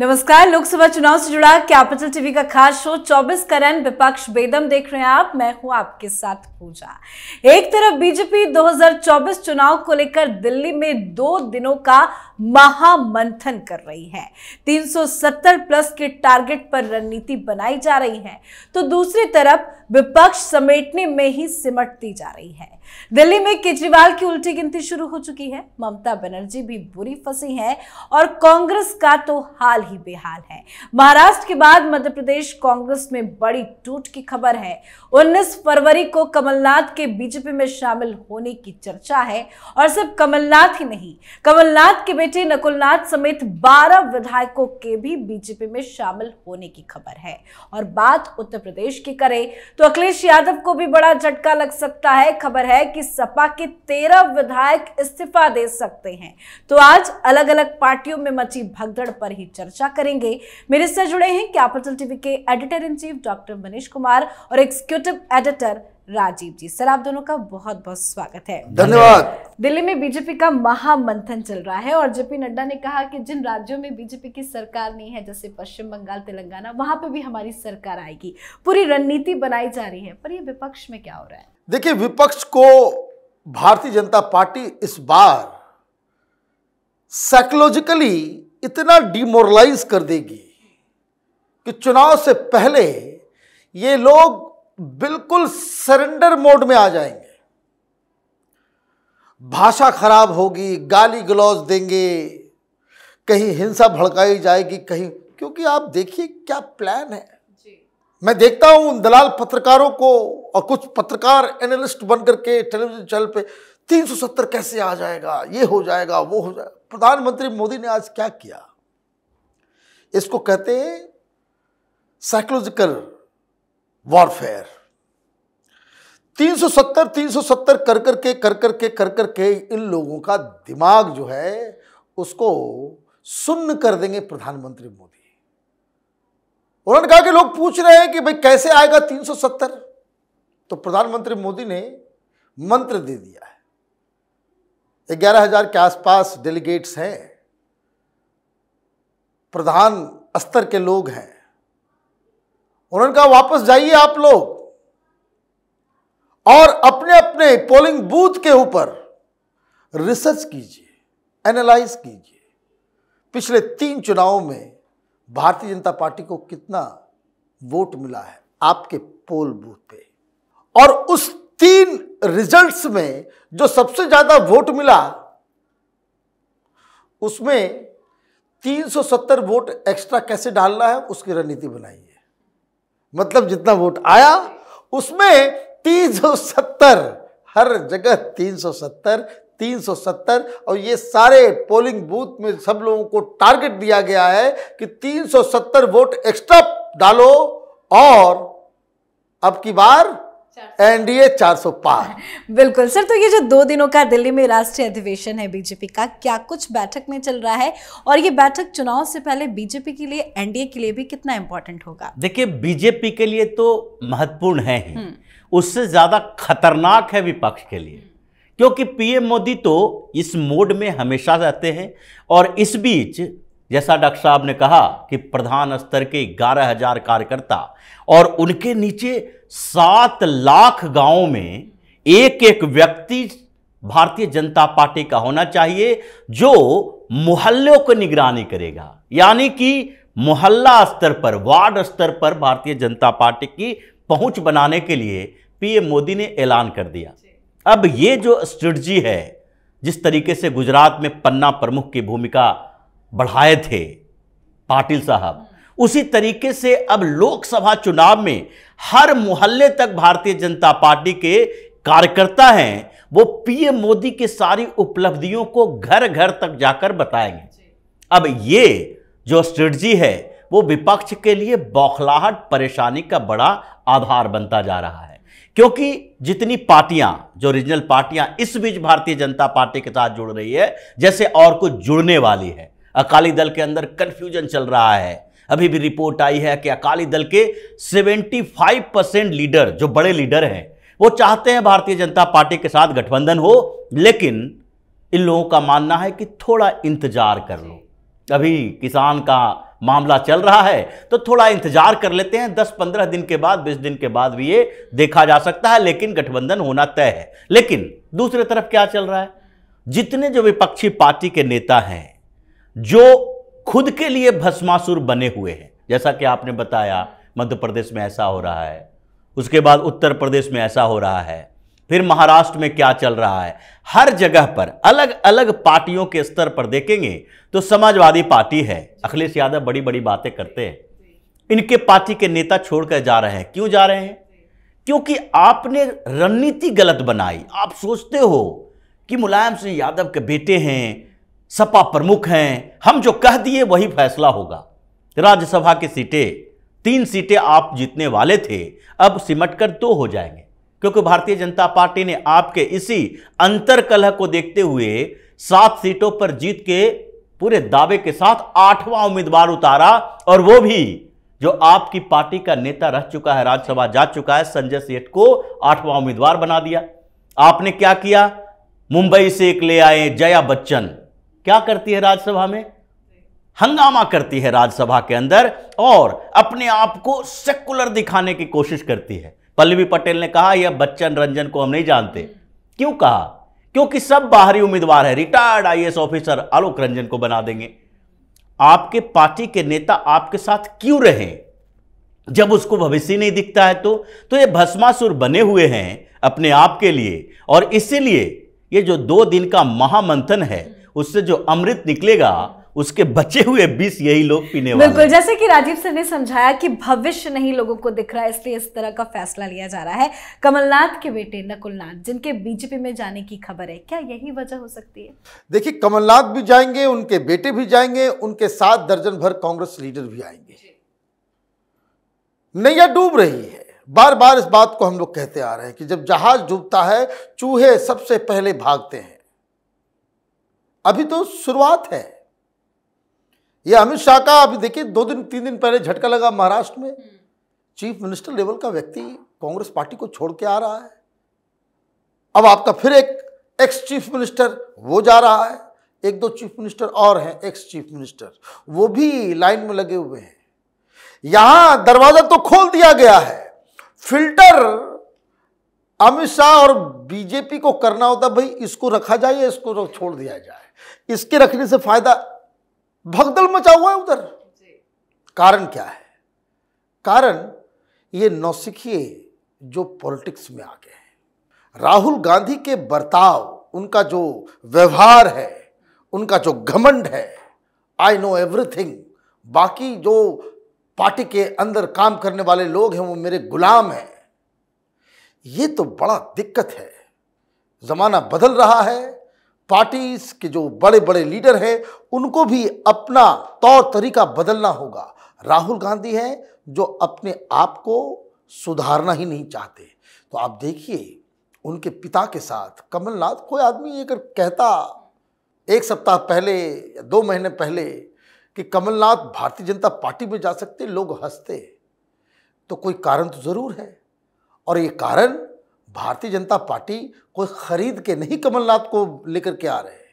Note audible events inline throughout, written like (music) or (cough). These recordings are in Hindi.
नमस्कार लोकसभा चुनाव से जुड़ा कैपिटल टीवी का खास शो 24 करण विपक्ष बेदम देख रहे हैं आप मैं हूं आपके साथ पूजा एक तरफ बीजेपी 2024 चुनाव को लेकर दिल्ली में दो दिनों का महामंथन कर रही है 370 प्लस के टारगेट पर रणनीति बनाई जा रही है तो दूसरी तरफ विपक्ष समेटने में ही सिमटती जा रही है दिल्ली में केजरीवाल की उल्टी गिनती शुरू हो चुकी है ममता बनर्जी भी बुरी फंसी है और कांग्रेस का तो हाल ही बेहाल है महाराष्ट्र के बाद मध्य प्रदेश कांग्रेस में बड़ी टूट की खबर है 19 फरवरी को कमलनाथ के बीजेपी में शामिल होने की चर्चा है और सिर्फ कमलनाथ ही नहीं कमलनाथ के बेटे नकुलनाथ समेत 12 विधायकों के भी बीजेपी में शामिल होने की खबर है और बात उत्तर प्रदेश की करें तो अखिलेश यादव को भी बड़ा झटका लग सकता है खबर है कि सपा के तेरह विधायक इस्तीफा दे सकते हैं तो आज अलग अलग पार्टियों में मची भगदड़ पर ही चर्चा करेंगे मेरे से जुड़े हैं कैपिटल टीवी के editor in chief doctor Manish Kumar और executive editor Rajeev ji sir आप दोनों का बहुत बहुत स्वागत है धन्यवाद दिल्ली में बीजेपी का महामंथन चल रहा है और जेपी नड्डा ने कहा कि जिन राज्यों में बीजेपी की सरकार नहीं है जैसे पश्चिम बंगाल तेलंगाना वहां पे भी हमारी सरकार आएगी पूरी रणनीति बनाई जा रही है पर ये विपक्ष में क्या हो रहा है देखिए विपक्ष को भारतीय जनता पार्टी इस बार साइकोलॉजिकली इतना डिमोरलाइज कर देगी कि चुनाव से पहले ये लोग बिल्कुल सरेंडर मोड में आ जाएंगे भाषा खराब होगी गाली गलौज देंगे कहीं हिंसा भड़काई जाएगी कहीं क्योंकि आप देखिए क्या प्लान है जी। मैं देखता हूं उन दलाल पत्रकारों को और कुछ पत्रकार एनालिस्ट बनकर के टेलीविजन चैनल पे 370 कैसे आ जाएगा ये हो जाएगा वो हो जाएगा प्रधानमंत्री मोदी ने आज क्या किया इसको कहते हैं साइकोलॉजिकल वॉरफेयर 370 370 कर कर के कर कर के कर कर के इन लोगों का दिमाग जो है उसको सुन्न कर देंगे प्रधानमंत्री मोदी उन्होंने कहा कि लोग पूछ रहे हैं कि भाई कैसे आएगा 370 तो प्रधानमंत्री मोदी ने मंत्र दे दिया है ग्यारह हजार के आसपास डेलीगेट्स हैं प्रधान स्तर के लोग हैं उन्होंने कहा वापस जाइए आप लोग और अपने अपने पोलिंग बूथ के ऊपर रिसर्च कीजिए एनालाइज कीजिए पिछले तीन चुनावों में भारतीय जनता पार्टी को कितना वोट मिला है आपके पोल बूथ पे और उस तीन रिजल्ट्स में जो सबसे ज्यादा वोट मिला उसमें 370 वोट एक्स्ट्रा कैसे डालना है उसकी रणनीति बनाइए मतलब जितना वोट आया उसमें 370 हर जगह 370 370 और ये सारे पोलिंग बूथ में सब लोगों को टारगेट दिया गया है कि 370 वोट एक्स्ट्रा डालो और अब की बार एनडीए 400 पार (laughs) बिल्कुल सर तो ये जो दो दिनों का दिल्ली में राष्ट्रीय अधिवेशन है बीजेपी का क्या कुछ बैठक में चल रहा है और ये बैठक चुनाव से पहले बीजेपी के लिए एनडीए के लिए भी कितना इंपॉर्टेंट होगा देखिए बीजेपी के लिए तो महत्वपूर्ण है ही हम्म। उससे ज्यादा खतरनाक है विपक्ष के लिए क्योंकि पीएम मोदी तो इस मोड में हमेशा रहते हैं और इस बीच जैसा डॉक्टर साहब ने कहा कि प्रधान स्तर के ग्यारह हजार कार्यकर्ता और उनके नीचे सात लाख गांव में एक एक व्यक्ति भारतीय जनता पार्टी का होना चाहिए जो मोहल्लों को निगरानी करेगा यानी कि मोहल्ला स्तर पर वार्ड स्तर पर भारतीय जनता पार्टी की पहुंच बनाने के लिए पीएम मोदी ने ऐलान कर दिया अब ये जो स्ट्रेटजी है जिस तरीके से गुजरात में पन्ना प्रमुख की भूमिका बढ़ाए थे पाटिल साहब उसी तरीके से अब लोकसभा चुनाव में हर मोहल्ले तक भारतीय जनता पार्टी के कार्यकर्ता हैं वो पीएम मोदी की सारी उपलब्धियों को घर घर तक जाकर बताएंगे अब ये जो स्ट्रेटजी है वो विपक्ष के लिए बौखलाहट परेशानी का बड़ा आधार बनता जा रहा है क्योंकि जितनी पार्टियां जो रीजनल पार्टियां इस बीच भारतीय जनता पार्टी के साथ जुड़ रही है जैसे और कुछ जुड़ने वाली है अकाली दल के अंदर कंफ्यूजन चल रहा है अभी भी रिपोर्ट आई है कि अकाली दल के 75 परसेंट लीडर जो बड़े लीडर हैं वो चाहते हैं भारतीय जनता पार्टी के साथ गठबंधन हो लेकिन इन लोगों का मानना है कि थोड़ा इंतजार कर लो अभी किसान का मामला चल रहा है तो थोड़ा इंतजार कर लेते हैं दस पंद्रह दिन के बाद बीस दिन के बाद भी ये देखा जा सकता है लेकिन गठबंधन होना तय है लेकिन दूसरी तरफ क्या चल रहा है जितने जो विपक्षी पार्टी के नेता हैं जो खुद के लिए भस्मासुर बने हुए हैं जैसा कि आपने बताया मध्य प्रदेश में ऐसा हो रहा है उसके बाद उत्तर प्रदेश में ऐसा हो रहा है फिर महाराष्ट्र में क्या चल रहा है हर जगह पर अलग अलग पार्टियों के स्तर पर देखेंगे तो समाजवादी पार्टी है अखिलेश यादव बड़ी बड़ी बातें करते हैं इनके पार्टी के नेता छोड़कर जा रहे हैं क्यों जा रहे हैं क्योंकि आपने रणनीति गलत बनाई आप सोचते हो कि मुलायम सिंह यादव के बेटे हैं सपा प्रमुख हैं हम जो कह दिए वही फैसला होगा राज्यसभा की सीटें तीन सीटें आप जीतने वाले थे अब सिमटकर दो हो जाएंगे क्योंकि भारतीय जनता पार्टी ने आपके इसी अंतर कलह को देखते हुए सात सीटों पर जीत के पूरे दावे के साथ आठवां उम्मीदवार उतारा और वो भी जो आपकी पार्टी का नेता रह चुका है राज्यसभा जा चुका है संजय सेठ को आठवां उम्मीदवार बना दिया आपने क्या किया मुंबई से एक ले आए जया बच्चन क्या करती है राज्यसभा में हंगामा करती है राज्यसभा के अंदर और अपने आप को सेकुलर दिखाने की कोशिश करती है पल्लवी पटेल ने कहा यह बच्चन रंजन को हम नहीं जानते क्यों कहा क्योंकि सब बाहरी उम्मीदवार है retired IAS officer Alok Ranjan को बना देंगे आपके पार्टी के नेता आपके साथ क्यों रहे जब उसको भविष्य नहीं दिखता है तो तो ये भस्मासुर बने हुए हैं अपने आप के लिए और इसीलिए ये जो दो दिन का महामंथन है उससे जो अमृत निकलेगा उसके बचे हुए बीस यही लोग पीने वाले बिल्कुल जैसे कि राजीव सर ने समझाया कि भविष्य नहीं लोगों को दिख रहा है इसलिए इस तरह का फैसला लिया जा रहा है कमलनाथ के बेटे नकुलनाथ जिनके बीजेपी में जाने की खबर है क्या यही वजह हो सकती है देखिए कमलनाथ भी जाएंगे उनके बेटे भी जाएंगे उनके साथ दर्जन भर कांग्रेस लीडर भी आएंगे नैया डूब रही है बार बार इस बात को हम लोग कहते आ रहे हैं कि जब जहाज डूबता है चूहे सबसे पहले भागते हैं अभी तो शुरुआत है ये अमित शाह का अभी देखिए दो दिन तीन दिन पहले झटका लगा महाराष्ट्र में हम्म। चीफ मिनिस्टर लेवल का व्यक्ति कांग्रेस पार्टी को छोड़ के आ रहा है अब आपका फिर एक एक्स चीफ मिनिस्टर वो जा रहा है एक दो चीफ मिनिस्टर और हैं एक्स चीफ मिनिस्टर वो भी लाइन में लगे हुए हैं यहां दरवाजा तो खोल दिया गया है फिल्टर अमित शाह और बीजेपी को करना होता भाई इसको रखा जाए इसको छोड़ दिया जाए इसके रखने से फायदा भगदल मचा हुआ है उधर कारण क्या है कारण ये नौसिखिए जो पॉलिटिक्स में आ गए हैं राहुल गांधी के बर्ताव उनका जो व्यवहार है उनका जो घमंड है आई नो एवरीथिंग बाकी जो पार्टी के अंदर काम करने वाले लोग हैं वो मेरे गुलाम हैं ये तो बड़ा दिक्कत है ज़माना बदल रहा है पार्टीज के जो बड़े बड़े लीडर हैं उनको भी अपना तौर तरीका बदलना होगा राहुल गांधी हैं जो अपने आप को सुधारना ही नहीं चाहते तो आप देखिए उनके पिता के साथ कमलनाथ कोई आदमी अगर कहता एक सप्ताह पहले या दो महीने पहले कि कमलनाथ भारतीय जनता पार्टी में जा सकते लोग हंसते तो कोई कारण तो ज़रूर है और ये कारण भारतीय जनता पार्टी कोई खरीद के नहीं कमलनाथ को लेकर के आ रहे हैं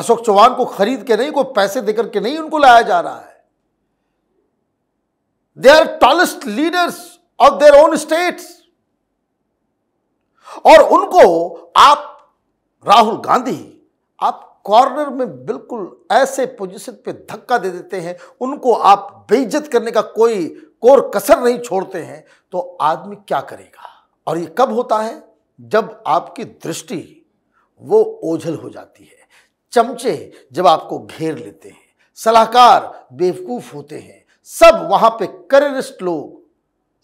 अशोक चौहान को खरीद के नहीं कोई पैसे देकर के नहीं उनको लाया जा रहा है they are tallest leaders of their own states और उनको आप राहुल गांधी आप कॉर्नर में बिल्कुल ऐसे पोजिशन पे धक्का दे देते हैं उनको आप बेइज्जत करने का कोई कोर कसर नहीं छोड़ते हैं तो आदमी क्या करेगा और ये कब होता है जब आपकी दृष्टि वो ओझल हो जाती है चमचे जब आपको घेर लेते हैं सलाहकार बेवकूफ होते हैं सब वहां पे करियरिस्ट लोग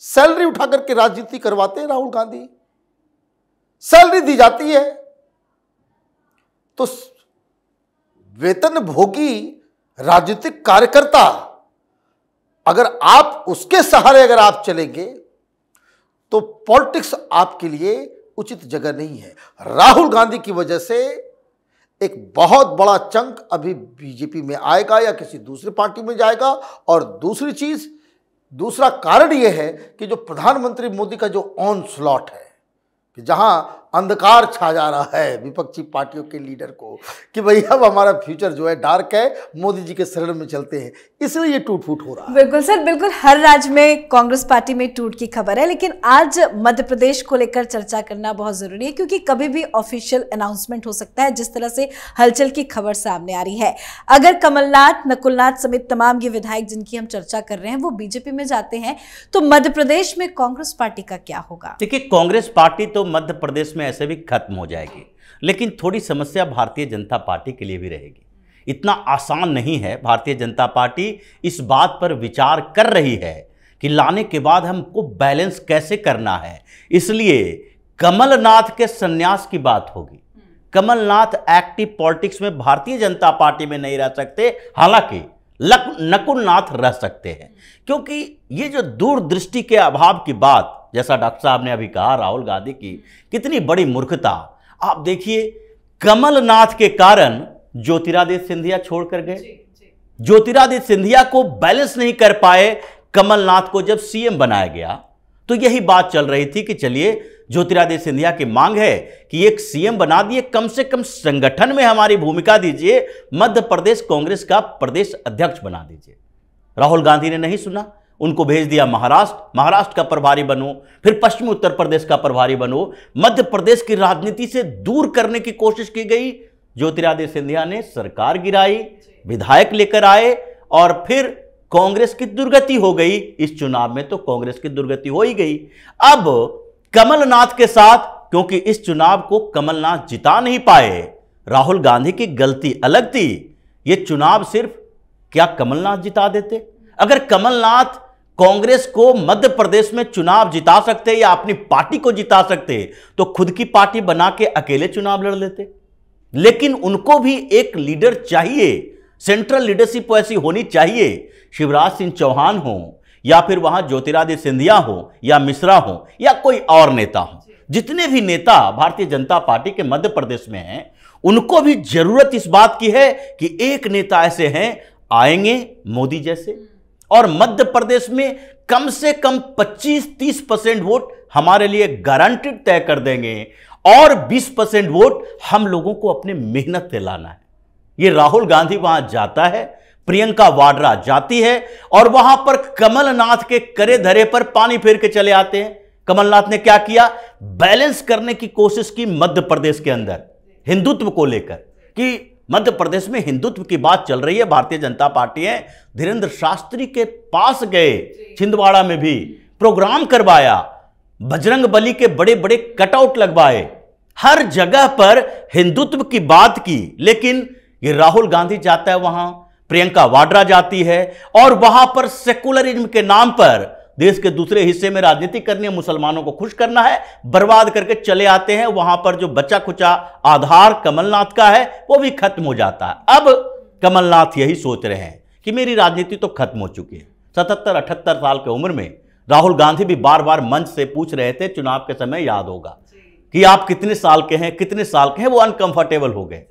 सैलरी उठा करके राजनीति करवाते हैं राहुल गांधी सैलरी दी जाती है तो वेतन भोगी राजनीतिक कार्यकर्ता अगर आप उसके सहारे अगर आप चलेंगे तो पॉलिटिक्स आपके लिए उचित जगह नहीं है राहुल गांधी की वजह से एक बहुत बड़ा चंक अभी बीजेपी में आएगा या किसी दूसरी पार्टी में जाएगा और दूसरी चीज दूसरा कारण यह है कि जो प्रधानमंत्री मोदी का जो ऑन स्लॉट है कि जहां अंधकार छा जा रहा है विपक्षी पार्टियों के लीडर को कि भाई अब हमारा फ्यूचर जो है डार्क है मोदी जी के शरण में चलते हैं इसलिए ये टूट फूट हो रहा है बिल्कुल सर बिल्कुल हर राज्य में कांग्रेस पार्टी में टूट की खबर है लेकिन आज मध्य प्रदेश को लेकर चर्चा करना बहुत जरूरी है क्योंकि कभी भी ऑफिशियल अनाउंसमेंट हो सकता है जिस तरह से हलचल की खबर सामने आ रही है अगर कमलनाथ नकुलनाथ समेत तमाम ये विधायक जिनकी हम चर्चा कर रहे हैं वो बीजेपी में जाते हैं तो मध्य प्रदेश में कांग्रेस पार्टी का क्या होगा देखिए कांग्रेस पार्टी तो मध्य प्रदेश में में ऐसे भी खत्म हो जाएगी लेकिन थोड़ी समस्या भारतीय जनता पार्टी के लिए भी रहेगी इतना आसान नहीं है भारतीय जनता पार्टी इस बात पर विचार कर रही है कि लाने के बाद हमको बैलेंस कैसे करना है इसलिए कमलनाथ के संन्यास की बात होगी कमलनाथ एक्टिव पॉलिटिक्स में भारतीय जनता पार्टी में नहीं रह सकते हालांकि नकुलनाथ रह सकते हैं क्योंकि ये जो दूरदृष्टि के अभाव की बात जैसा डॉक्टर साहब ने अभी कहा राहुल गांधी की कितनी बड़ी मूर्खता आप देखिए कमलनाथ के कारण ज्योतिरादित्य सिंधिया छोड़कर गए ज्योतिरादित्य सिंधिया को बैलेंस नहीं कर पाए कमलनाथ को जब सीएम बनाया गया तो यही बात चल रही थी कि चलिए ज्योतिरादित्य सिंधिया की मांग है कि एक सीएम बना दिए कम से कम संगठन में हमारी भूमिका दीजिए मध्य प्रदेश कांग्रेस का प्रदेश अध्यक्ष बना दीजिए राहुल गांधी ने नहीं सुना उनको भेज दिया महाराष्ट्र महाराष्ट्र का प्रभारी बनो फिर पश्चिमी उत्तर प्रदेश का प्रभारी बनो मध्य प्रदेश की राजनीति से दूर करने की कोशिश की गई ज्योतिरादित्य सिंधिया ने सरकार गिराई विधायक लेकर आए और फिर कांग्रेस की दुर्गति हो गई इस चुनाव में तो कांग्रेस की दुर्गति हो ही गई अब कमलनाथ के साथ क्योंकि इस चुनाव को कमलनाथ जिता नहीं पाए राहुल गांधी की गलती अलग थी यह चुनाव सिर्फ क्या कमलनाथ जिता देते अगर कमलनाथ कांग्रेस को मध्य प्रदेश में चुनाव जिता सकते या अपनी पार्टी को जिता सकते तो खुद की पार्टी बना के अकेले चुनाव लड़ लेते लेकिन उनको भी एक लीडर चाहिए सेंट्रल लीडरशिप ऐसी होनी चाहिए शिवराज सिंह चौहान हो या फिर वहां ज्योतिरादित्य सिंधिया हो या मिश्रा हो या कोई और नेता हो जितने भी नेता भारतीय जनता पार्टी के मध्य प्रदेश में हैं उनको भी जरूरत इस बात की है कि एक नेता ऐसे हैं आएंगे मोदी जैसे और मध्य प्रदेश में कम से कम 25-30 परसेंट वोट हमारे लिए गारंटेड तय कर देंगे और 20 परसेंट वोट हम लोगों को अपने मेहनत से लाना है ये राहुल गांधी वहां जाता है प्रियंका वाड्रा जाती है और वहां पर कमलनाथ के करे धरे पर पानी फेर के चले आते हैं कमलनाथ ने क्या किया बैलेंस करने की कोशिश की मध्य प्रदेश के अंदर हिंदुत्व को लेकर कि मध्य प्रदेश में हिंदुत्व की बात चल रही है भारतीय जनता पार्टी है धीरेन्द्र शास्त्री के पास गए छिंदवाड़ा में भी प्रोग्राम करवाया बजरंग बली के बड़े बड़े कटआउट लगवाए हर जगह पर हिंदुत्व की बात की लेकिन ये राहुल गांधी जाता है वहां प्रियंका वाड्रा जाती है और वहां पर सेकुलरिज्म के नाम पर देश के दूसरे हिस्से में राजनीति करनी है मुसलमानों को खुश करना है बर्बाद करके चले आते हैं वहां पर जो बचा कुचा आधार कमलनाथ का है वो भी खत्म हो जाता है अब कमलनाथ यही सोच रहे हैं कि मेरी राजनीति तो खत्म हो चुकी है सतहत्तर अठहत्तर साल की उम्र में राहुल गांधी भी बार बार मंच से पूछ रहे थे चुनाव के समय याद होगा कि आप कितने साल के हैं कितने साल के हैं वो अनकंफर्टेबल हो गए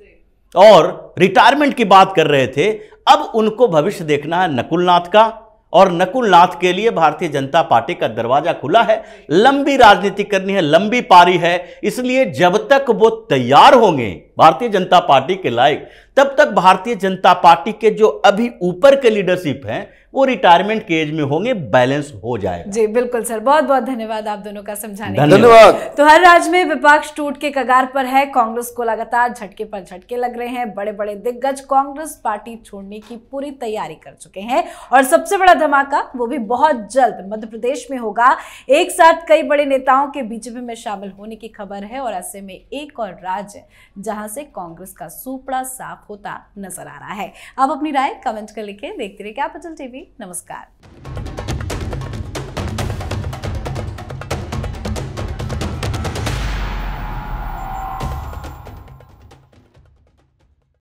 और रिटायरमेंट की बात कर रहे थे अब उनको भविष्य देखना है नकुलनाथ का और नकुल नाथ के लिए भारतीय जनता पार्टी का दरवाजा खुला है लंबी राजनीति करनी है लंबी पारी है इसलिए जब तक वो तैयार होंगे भारतीय जनता पार्टी के लायक तब तक भारतीय जनता पार्टी के जो अभी ऊपर के लीडरशिप हैं वो रिटायरमेंट के एज में होंगे बैलेंस हो जाएगा जी बिल्कुल सर बहुत बहुत धन्यवाद आप दोनों का समझाने धन्यवाद तो हर राज्य में विपक्ष टूट के कगार पर है कांग्रेस को लगातार झटके पर झटके लग रहे हैं बड़े बड़े दिग्गज कांग्रेस पार्टी छोड़ने की पूरी तैयारी कर चुके हैं और सबसे बड़ा धमाका वो भी बहुत जल्द मध्य प्रदेश में होगा एक साथ कई बड़े नेताओं के बीजेपी में शामिल होने की खबर है और ऐसे में एक और राज्य जहां से कांग्रेस का सुपड़ा साफ होता नजर आ रहा है आप अपनी राय कमेंट कर लिखे देखते रहे क्या कैपिटल टीवी नमस्कार